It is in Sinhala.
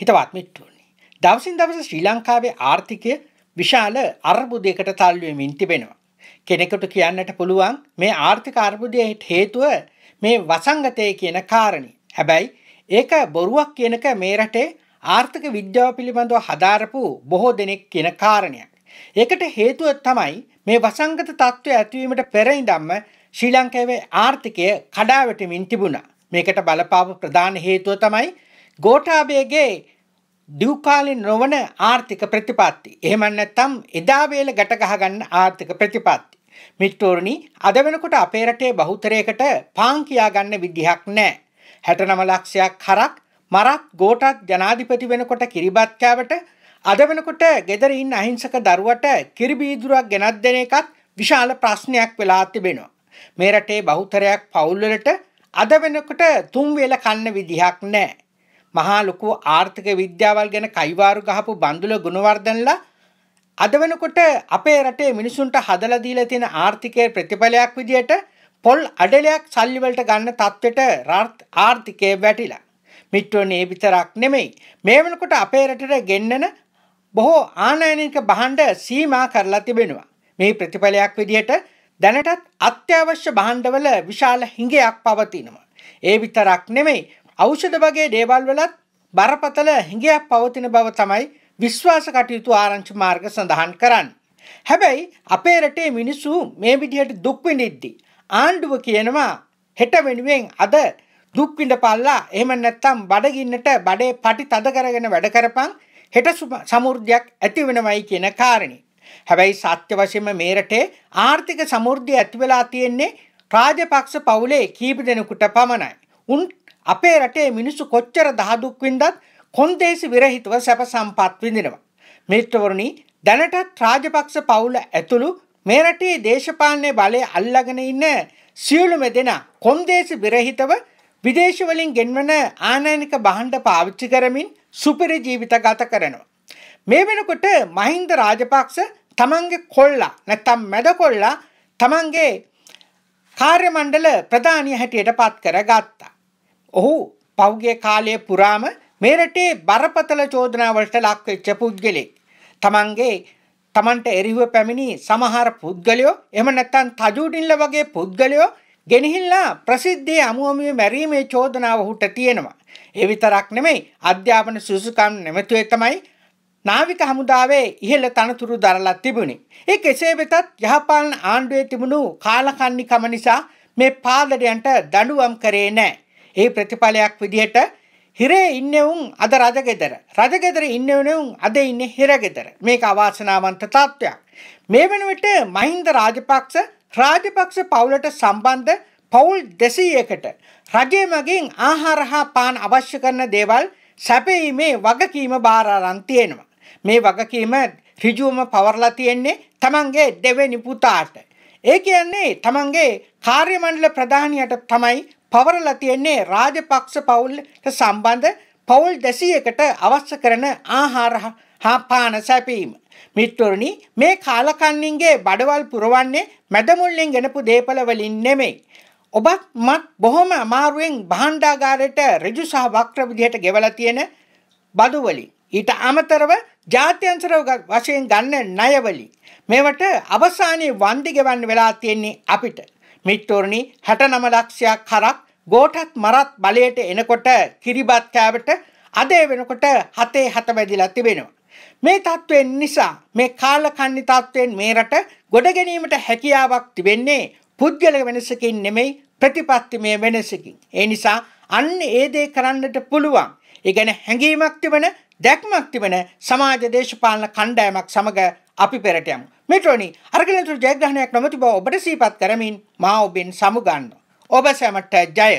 හිතවත් මිට්ටුවනි. දවසින් දවස ශ්‍රී ලංකාවේ ආර්ථිකය විශාල අර්බුදයකට තල්ුවමින් තිබෙනවා. කෙනෙකුට කියන්නට පුළුවන් මේ ආර්ථික අර්බුදයට හේතුව මේ වසංගතය කියන කාරණි. හැබැයි ඒක බොරුවක් කියනක මේ රටේ ආර්ථික විද්‍යාව පිළිබඳව හදාරපු බොහෝ දෙනෙක් කියන කාරණයක්. ඒකට හේතුව තමයි මේ වසංගත තත්ත්වය ඇතිවීමට පෙර ඉඳන්ම ශ්‍රී ලංකාවේ ආර්ථිකය කඩාවැටෙමින් තිබුණා. මේකට බලපාපු ප්‍රධාන හේතුව තමයි ගෝඨාභයගේ දිව්කාලින් නොවන ආර්ථික ප්‍රතිපත්ති. එහෙම නැත්නම් එදා වේල ගැට ගහගන්න ආර්ථික ප්‍රතිපත්ති. මිත්‍රෝරණි අද වෙනකොට අපේ රටේ බහුතරයකට පාන් කියා ගන්න විදිහක් නැහැ. 69 ලක්ෂයක් හරක් මරක් ගෝඨත් ජනාධිපති වෙනකොට කිරිබත්කාවට අද වෙනකොට ගෙදර ඉන්න අහිංසක දරුවට කිරිබීදුරක් ගෙනත් දෙන එකත් විශාල ප්‍රශ්නයක් වෙලා තිබෙනවා. මේ රටේ බහුතරයක් පවුල් වලට අද වෙනකොට තුන් වේල කන්න විදිහක් නැහැ. මහා ලොකු ආර්ථික විද්‍යාවල් ගැන කයිවාරු ගහපු බන්දුල ගුණවර්ධනලා අද වෙනකොට අපේ රටේ මිනිසුන්ට හදලා දීලා තියෙන ආර්ථිකයේ ප්‍රතිඵලයක් විදියට පොල් අඩලයක් සල්ලි වලට ගන්න තත්ත්වෙට ආර්ථිකය වැටිලා. මිත්‍රෝනේ විතරක් නෙමෙයි. මේ වෙනකොට අපේ රටට ගෙන්නන බොහෝ ආනයනික භාණ්ඩ සීමා කරලා තිබෙනවා. මේ ප්‍රතිඵලයක් විදියට දැනටත් අත්‍යවශ්‍ය භාණ්ඩවල විශාල හිඟයක් පවතිනවා. ඒ විතරක් නෙමෙයි ඖෂධ වගේ දේවල් වලත් බරපතල හිඟයක් පවතින බව තමයි විශ්වාස කටයුතු ආරංචි මාර්ග සඳහන් කරන්න. හැබැයි අපේ රටේ මිනිස්සු මේ විදිහට දුක් විඳිද්දි ආණ්ඩුව කියනවා හෙට වෙනුවෙන් අද දුක් විඳපල්ලා එහෙම නැත්නම් බඩගින්නට බඩේ පටි තද කරගෙන වැඩ කරපන් හෙට සමෘද්ධියක් ඇති වෙනවයි කියන කාරණේ. හැබැයි සත්‍ය වශයෙන්ම මේ රටේ ආර්ථික සමෘද්ධිය ඇති වෙලා තියෙන්නේ රාජපක්ෂ පවුලේ කීප දෙනෙකුට පමණයි. උන් අපේ රටේ මිනිස්සු කොච්චර දහදුක් වින්දත් කොන්දේසි විරහිතව සැප සම්පත් විඳිනවා. මිත්‍රවරුනි දැනටත් රාජපක්ෂ පවුල ඇතුළු මේ රටේ දේශපාලන බලය අල්ලගෙන ඉන්න සියලුම දෙනා කොන්දේසි විරහිතව විදේශ වලින් ගෙන්වන ආනයනික බහණ්ඩ පාවිච්චි කරමින් සුපිරි ජීවිත ගත කරනවා. මේ වෙනකොට මහින්ද රාජපක්ෂ තමන්ගේ කොල්ලා නැත්තම් මැද කොල්ලා තමන්ගේ කාර්ය මණ්ඩල ප්‍රධානිය හැටියට පත් කරගත්තා. ඔහු පෞගේ කාලය පුරාම මේ රටේ බරපතල චෝදනාවලට ලක්වෙච්ච පුද්ගලෙක්. තමන්ගේ තමන්ට එරිහුව පැමිණි සමහර පුද්ගලයෝ එම නැත්තන් තජුඩිල්ල වගේ පුද්ගලයෝ ගෙනහිල්ලා ප්‍රසිද්ධිය අමුවමිය මැරීමේ චෝදනාව හුට තියෙනවා. එවිතරක් නෙමෙයි අධ්‍යාපන සුසුකම් නැමැතුවේ තමයි නාවික හමුදාවේ ඉහළ තනතුරු දරලා තිබුණේ. ඒ කෙසේ වෙතත් යහපාලන ආණ්ඩුවේ තිබුණු කාලකන්නිකම නිසා මේ පාදඩයන්ට දඬුවම් කරේ නැහැ. ඒ ප්‍රතිඵලයක් විදිහට හිරේ ඉන්නවුන් අද රජගෙදර. රජගෙදර ඉන්නවනවුන් අද ඉන්න හිරගෙදර. මේක අවාසනාවන්ත තත්ත්වයක්. මේ වෙනුවට මහින්ද රාජපක්ෂ රාජපක්ෂ පවුලට සම්බන්ධ පවුල් දෙසීයකට රජය මගින් ආහාර හා පාන අවශ්‍ය කරන දේවල් සැපීමේ වගකීම භාරාරන් තියෙනවා. මේ වගකීම ඍජුවම පවරලා තියෙන්නේ තමන්ගේ දෙවෙනි පුතාට. ඒ කියන්නේ තමන්ගේ කාර්යමණ්ඩල ප්‍රධානියට තමයි පවරලා තියෙන්නේ රාජපක්ෂ පවුල්ට සම්බන්ධ පවුල් 200කට අවශ්‍ය කරන ආහාර හා පාන සැපීම. මිත්‍රෝනි මේ කාලකන්ණින්ගේ බඩවල් පුරවන්නේ මැදමුල්ලෙන් ගෙනපු දේපල වලින් නෙමෙයි. ඔබත් මත් බොහොම අමාරුවෙන් භාණ්ඩාගාරයට ඍජු සහ වක්‍ර විදිහට ගෙවලා තියෙන බඩු වලින්. ඊට අමතරව ජාත්‍යන්තර වශයෙන් ගන්න ණය වලින්. මේවට අවසානයේ වන්දි ගෙවන්න වෙලා තියෙන්නේ අපිට. මිත්තුරණි හැට නම ලක්ෂයක් හරක් ගෝටත් මරත් බලයට එනකොට කිරිබත් කෑවට අදේ වෙනකොට හතේ හත වැදිලා තිබෙනවා. මේ තත්ත්වයෙන් නිසා මේ කාලකන්ණි තත්ත්වයෙන් මේ රට ගොඩ ගැනීමට හැකියාවක් තිබෙන්නේ පුද්ගල වෙනසකින් නෙමෙයි ප්‍රතිපත්තිමය වෙනසකින්. ඒ නිසා අන්න ඒ දේ කරන්නට පුළුවන්. ඒ ගැන හැඟීමක් තිබෙන දැක්මක් තිබෙන සමාජ දේශපාලන කණ්ඩායමක් සමග අපි පෙරට යමු. මෙට්‍රෝනි අරගලතුරු ජයග්‍රහණයක් නොමැති බව ඔබට සීපත් කරමින් මා ඔබෙන් සමුගන්නවා. ඔබ සැමට ජය!